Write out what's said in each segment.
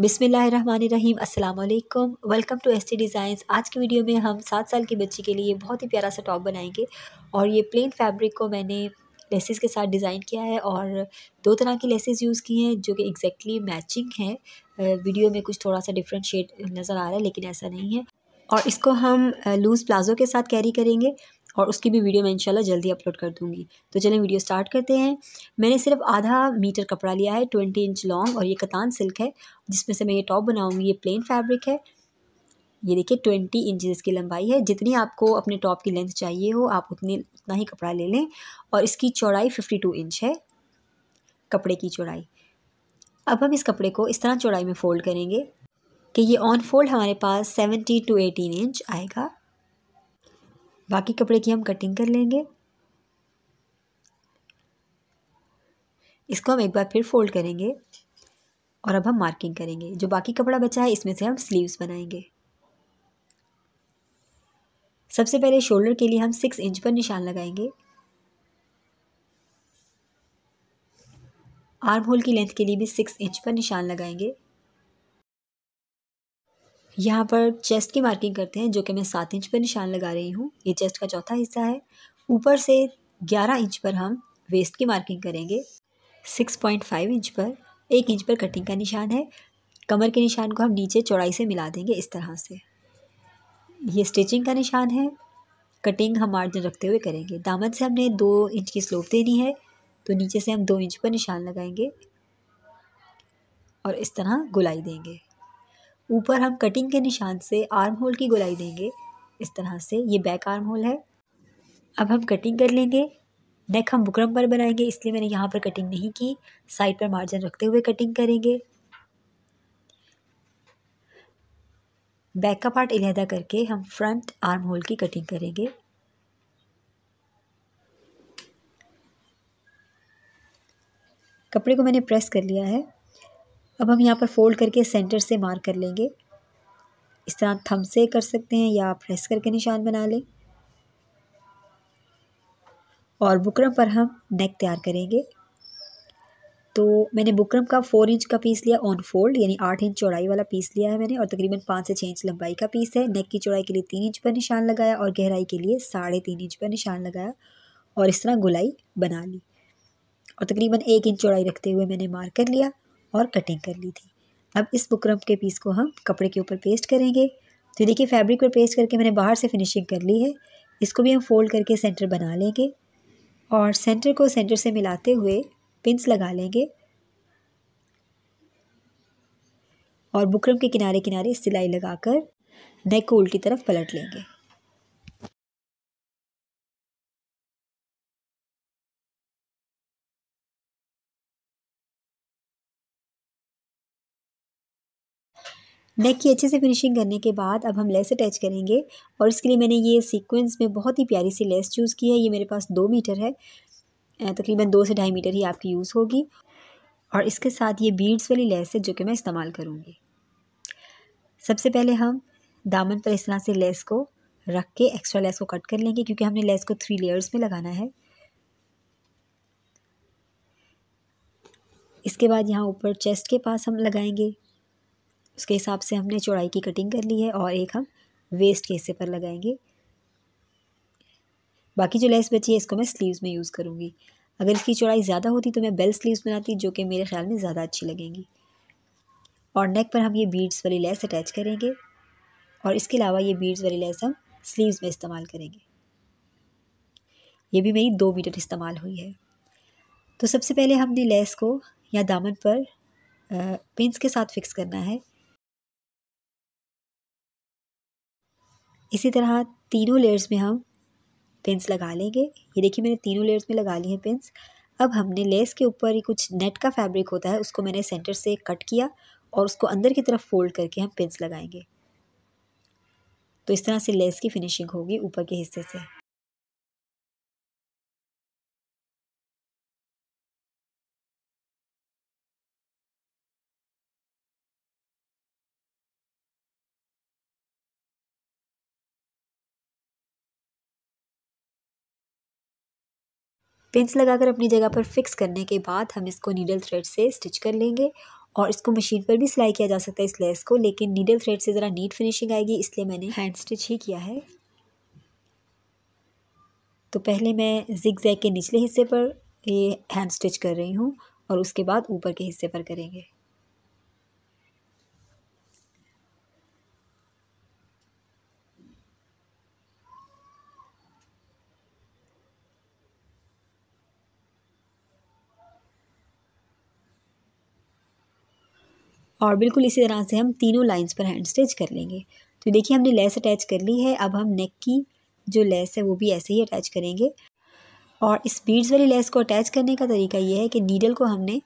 बिसमीम अल्लाम welcome to S T designs आज की वीडियो में हम सात साल की बच्ची के लिए बहुत ही प्यारा सा टॉप बनाएंगे और ये प्लेन फैब्रिक को मैंने लेसेस के साथ डिज़ाइन किया है और दो तरह की लेसेस यूज़ की हैं जो कि एग्जैक्टली मैचिंग है वीडियो में कुछ थोड़ा सा डिफरेंट शेड नज़र आ रहा है लेकिन ऐसा नहीं है और इसको हम लूज़ प्लाज़ो के साथ कैरी करेंगे और उसकी भी वीडियो मैं इंशाल्लाह जल्दी अपलोड कर दूँगी तो चलें वीडियो स्टार्ट करते हैं मैंने सिर्फ आधा मीटर कपड़ा लिया है ट्वेंटी इंच लॉन्ग और ये कतान सिल्क है जिसमें से मैं ये टॉप बनाऊँगी ये प्लेन फैब्रिक है ये देखिए ट्वेंटी इंच की लंबाई है जितनी आपको अपने टॉप की लेंथ चाहिए हो आप उतनी उतना ही कपड़ा ले लें और इसकी चौड़ाई फिफ्टी टू इंच है कपड़े की चौड़ाई अब हम इस कपड़े को इस तरह चौड़ाई में फ़ोल्ड करेंगे कि ये ऑन फोल्ड हमारे पास सेवेंटी टू एटीन इंच आएगा बाकी कपड़े की हम कटिंग कर लेंगे इसको हम एक बार फिर फोल्ड करेंगे और अब हम मार्किंग करेंगे जो बाकी कपड़ा बचा है इसमें से हम स्लीव्स बनाएंगे सबसे पहले शोल्डर के लिए हम सिक्स इंच पर निशान लगाएंगे आर्म होल की लेंथ के लिए भी सिक्स इंच पर निशान लगाएंगे यहाँ पर चेस्ट की मार्किंग करते हैं जो कि मैं सात इंच पर निशान लगा रही हूँ ये चेस्ट का चौथा हिस्सा है ऊपर से ग्यारह इंच पर हम वेस्ट की मार्किंग करेंगे सिक्स पॉइंट फाइव इंच पर एक इंच पर कटिंग का निशान है कमर के निशान को हम नीचे चौड़ाई से मिला देंगे इस तरह से ये स्टिचिंग का निशान है कटिंग हम मार्जिन रखते हुए करेंगे दामन से हमने दो इंच की स्लोप देनी है तो नीचे से हम दो इंच पर निशान लगाएंगे और इस तरह गुलाई देंगे ऊपर हम कटिंग के निशान से आर्म होल की गोलाई देंगे इस तरह से ये बैक आर्म होल है अब हम कटिंग कर लेंगे नेक हम बुकरम पर बनाएंगे इसलिए मैंने यहाँ पर कटिंग नहीं की साइड पर मार्जिन रखते हुए कटिंग करेंगे बैक का पार्ट इलेहदा करके हम फ्रंट आर्म होल की कटिंग करेंगे कपड़े को मैंने प्रेस कर लिया है अब हम यहाँ पर फोल्ड करके सेंटर से मार्क कर लेंगे इस तरह थम से कर सकते हैं या प्रेस करके निशान बना लें और बुकरम पर हम नेक तैयार करेंगे तो मैंने बुकरम का फोर इंच का पीस लिया ऑन फोल्ड यानी आठ इंच चौड़ाई वाला पीस लिया है मैंने और तकरीबन पाँच से छः इंच लंबाई का पीस है नेक की चौड़ाई के लिए तीन इंच पर निशान लगाया और गहराई के लिए साढ़े तीन इंच पर निशान लगाया और इस तरह गुलाई बना ली और तकरीबन एक इंच चौड़ाई रखते हुए मैंने मार्क कर लिया और कटिंग कर ली थी अब इस बुकरम के पीस को हम कपड़े के ऊपर पेस्ट करेंगे तो देखिए फैब्रिक पर पेस्ट करके मैंने बाहर से फिनिशिंग कर ली है इसको भी हम फोल्ड करके सेंटर बना लेंगे और सेंटर को सेंटर से मिलाते हुए पिंस लगा लेंगे और बुकरम के किनारे किनारे सिलाई लगाकर नेक को उल्टी तरफ पलट लेंगे नेक की अच्छे से फिनिशिंग करने के बाद अब हम लेस अटैच करेंगे और इसके लिए मैंने ये सीक्वेंस में बहुत ही प्यारी सी लेस चूज़ की है ये मेरे पास दो मीटर है तकरीबन तो दो से ढाई मीटर ही आपकी यूज़ होगी और इसके साथ ये बीड्स वाली लेस है जो कि मैं इस्तेमाल करूँगी सबसे पहले हम दामन पर इस तरह से लेस को रख के एक्स्ट्रा लेस को कट कर लेंगे क्योंकि हमने लेस को थ्री लेयर्स में लगाना है इसके बाद यहाँ ऊपर चेस्ट के पास हम लगाएंगे उसके हिसाब से हमने चौड़ाई की कटिंग कर ली है और एक हम वेस्ट के हिस्से पर लगाएंगे बाकी जो लेस बची है इसको मैं स्लीव्स में यूज़ करूँगी अगर इसकी चौड़ाई ज़्यादा होती तो मैं बेल स्लीव्स बनाती जो कि मेरे ख्याल में ज़्यादा अच्छी लगेंगी और नेक पर हम ये बीड्स वाली लेस अटैच करेंगे और इसके अलावा ये बीड्स वाली लेस हम स्लीव्स में इस्तेमाल करेंगे ये भी मेरी दो मीटर इस्तेमाल हुई है तो सबसे पहले हमने लेस को या दामन पर पिंस के साथ फिक्स करना है इसी तरह तीनों लेयर्स में हम पिंस लगा लेंगे ये देखिए मैंने तीनों लेयर्स में लगा ली है पिंस अब हमने लेस के ऊपर ही कुछ नेट का फैब्रिक होता है उसको मैंने सेंटर से कट किया और उसको अंदर की तरफ फोल्ड करके हम पिंस लगाएंगे तो इस तरह से लेस की फिनिशिंग होगी ऊपर के हिस्से से पिंस लगाकर अपनी जगह पर फिक्स करने के बाद हम इसको नीडल थ्रेड से स्टिच कर लेंगे और इसको मशीन पर भी सिलाई किया जा सकता है इस लेस को लेकिन नीडल थ्रेड से ज़रा नीट फिनिशिंग आएगी इसलिए मैंने हैंड स्टिच ही किया है तो पहले मैं जिग जैग के निचले हिस्से पर ये हैंड स्टिच कर रही हूँ और उसके बाद ऊपर के हिस्से पर करेंगे और बिल्कुल इसी तरह से हम तीनों लाइंस पर हैंड स्टिच कर लेंगे तो देखिए हमने लेस अटैच कर ली है अब हम नेक की जो लेस है वो भी ऐसे ही अटैच करेंगे और इस बीड्स वाली लेस को अटैच करने का तरीका ये है कि नीडल को हमने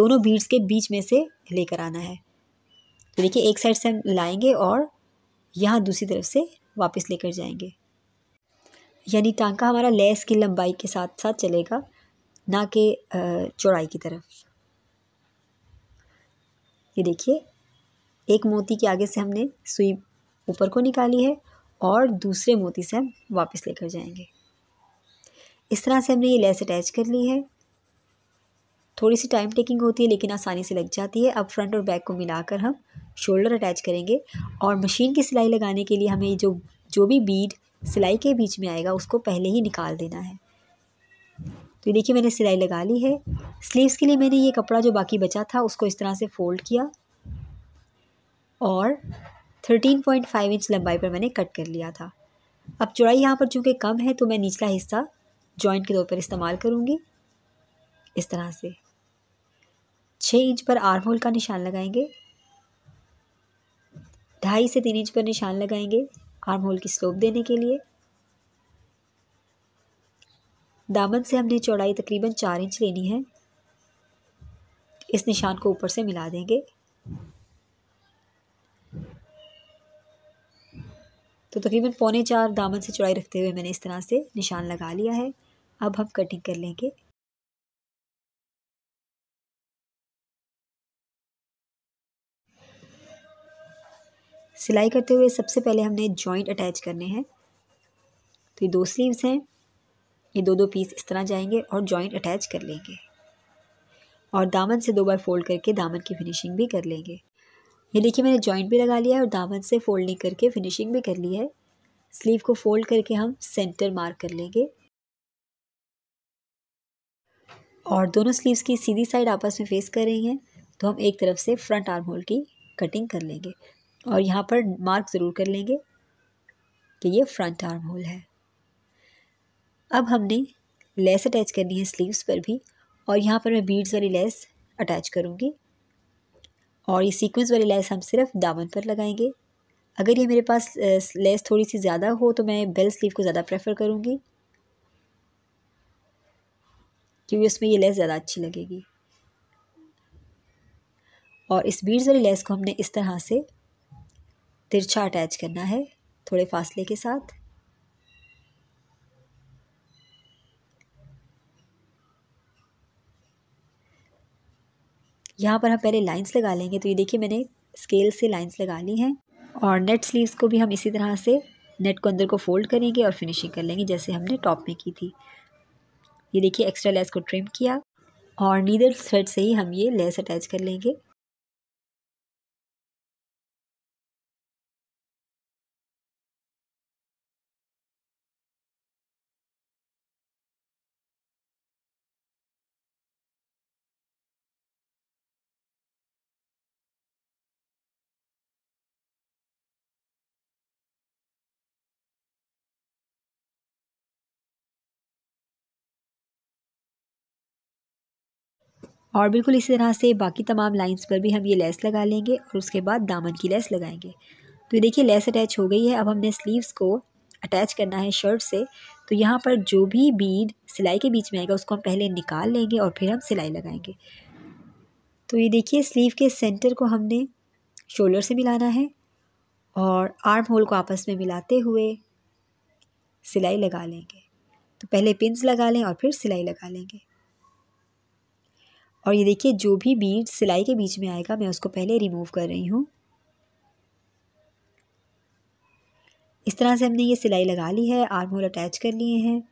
दोनों बीड्स के बीच में से लेकर आना है तो देखिए एक साइड से हम लाएँगे और यहाँ दूसरी तरफ से वापस लेकर जाएंगे यानी टांका हमारा लेस की लंबाई के साथ साथ चलेगा ना कि चौड़ाई की तरफ ये देखिए एक मोती के आगे से हमने सुई ऊपर को निकाली है और दूसरे मोती से हम वापस लेकर जाएंगे इस तरह से हमने ये लेस अटैच कर ली है थोड़ी सी टाइम टेकिंग होती है लेकिन आसानी से लग जाती है अब फ्रंट और बैक को मिलाकर हम शोल्डर अटैच करेंगे और मशीन की सिलाई लगाने के लिए हमें जो जो भी बीड सिलाई के बीच में आएगा उसको पहले ही निकाल देना है तो देखिए मैंने सिलाई लगा ली है स्लीव्स के लिए मैंने ये कपड़ा जो बाकी बचा था उसको इस तरह से फ़ोल्ड किया और 13.5 इंच लंबाई पर मैंने कट कर लिया था अब चौड़ाई यहाँ पर चूँकि कम है तो मैं निचला हिस्सा जॉइंट के तौर पर इस्तेमाल करूँगी इस तरह से छः इंच पर आर्म होल का निशान लगाएंगे ढाई से तीन इंच पर निशान लगाएंगे आर्म होल की स्लोप देने के लिए दामन से हमने चौड़ाई तकरीबन चार इंच लेनी है इस निशान को ऊपर से मिला देंगे तो तकरीबन पौने चार दामन से चौड़ाई रखते हुए मैंने इस तरह से निशान लगा लिया है अब हम कटिंग कर लेंगे सिलाई करते हुए सबसे पहले हमने जॉइंट अटैच करने हैं तो ये दो स्लीव्स हैं ये दो दो पीस इस तरह जाएंगे और जॉइंट अटैच कर लेंगे और दामन से दो बार फोल्ड करके दामन की फिनिशिंग भी कर लेंगे ये देखिए मैंने जॉइंट भी लगा लिया है और दामन से फोल्डिंग करके फिनिशिंग भी कर ली है स्लीव को फोल्ड करके हम सेंटर मार्क कर लेंगे और दोनों स्लीव्स की सीधी साइड आपस में फेस कर रही हैं तो हम एक तरफ से फ्रंट आर्म होल की कटिंग कर लेंगे और यहाँ पर मार्क ज़रूर कर लेंगे कि ये फ्रंट आर्म होल है अब हमने लेस अटैच करनी है स्लीव्स पर भी और यहाँ पर मैं बीड्स वाली लेस अटैच करूँगी और ये सीक्वेंस वाली लेस हम सिर्फ दामन पर लगाएंगे अगर ये मेरे पास लेस थोड़ी सी ज़्यादा हो तो मैं बेल स्लीव को ज़्यादा प्रेफर करूँगी क्योंकि उसमें ये लेस ज़्यादा अच्छी लगेगी और इस बीड्स वाली लेस को हमने इस तरह से तिरछा अटैच करना है थोड़े फासले के साथ यहाँ पर हम पहले लाइन्स लगा लेंगे तो ये देखिए मैंने स्केल से लाइन्स लगा ली हैं और नेट स्लीव्स को भी हम इसी तरह से नेट को अंदर को फोल्ड करेंगे और फिनिशिंग कर लेंगे जैसे हमने टॉप में की थी ये देखिए एक्स्ट्रा लेस को ट्रिम किया और नीदर थ्रेड से ही हम ये लेस अटैच कर लेंगे और बिल्कुल इसी तरह से बाकी तमाम लाइंस पर भी हम ये लेस लगा लेंगे और उसके बाद दामन की लेस लगाएंगे तो देखिए लेस अटैच हो गई है अब हमने स्लीव्स को अटैच करना है शर्ट से तो यहाँ पर जो भी बीड सिलाई के बीच में आएगा उसको हम पहले निकाल लेंगे और फिर हम सिलाई लगाएंगे तो ये देखिए स्लीव के सेंटर को हमने शोल्डर से मिलाना है और आर्म होल को आपस में मिलाते हुए सिलाई लगा लेंगे तो पहले पिंस लगा लें और फिर सिलाई लगा लेंगे और ये देखिए जो भी बीड सिलाई के बीच में आएगा मैं उसको पहले रिमूव कर रही हूँ इस तरह से हमने ये सिलाई लगा ली है आर्म होल अटैच कर लिए हैं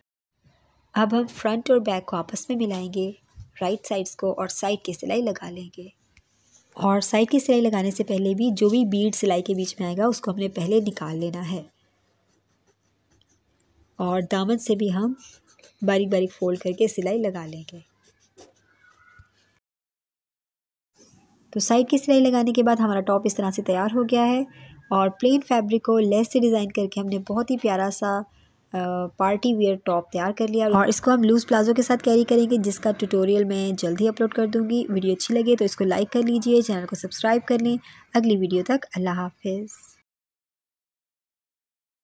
अब हम फ्रंट और बैक को आपस में मिलाएंगे राइट साइड्स को और साइड की सिलाई लगा लेंगे और साइड की सिलाई लगाने से पहले भी जो भी बीड सिलाई के बीच में आएगा उसको हमने पहले निकाल लेना है और दामन से भी हम बारीक बारीक फोल्ड करके सिलाई लगा लेंगे तो साइड की सिलाई लगाने के बाद हमारा टॉप इस तरह से तैयार हो गया है और प्लेन फैब्रिक को लेस से डिज़ाइन करके हमने बहुत ही प्यारा सा पार्टी वेयर टॉप तैयार कर लिया और इसको हम लूज़ प्लाजो के साथ कैरी करेंगे जिसका ट्यूटोरियल मैं जल्द ही अपलोड कर दूंगी वीडियो अच्छी लगे तो इसको लाइक कर लीजिए चैनल को सब्सक्राइब कर लें अगली वीडियो तक अल्लाह हाफिज़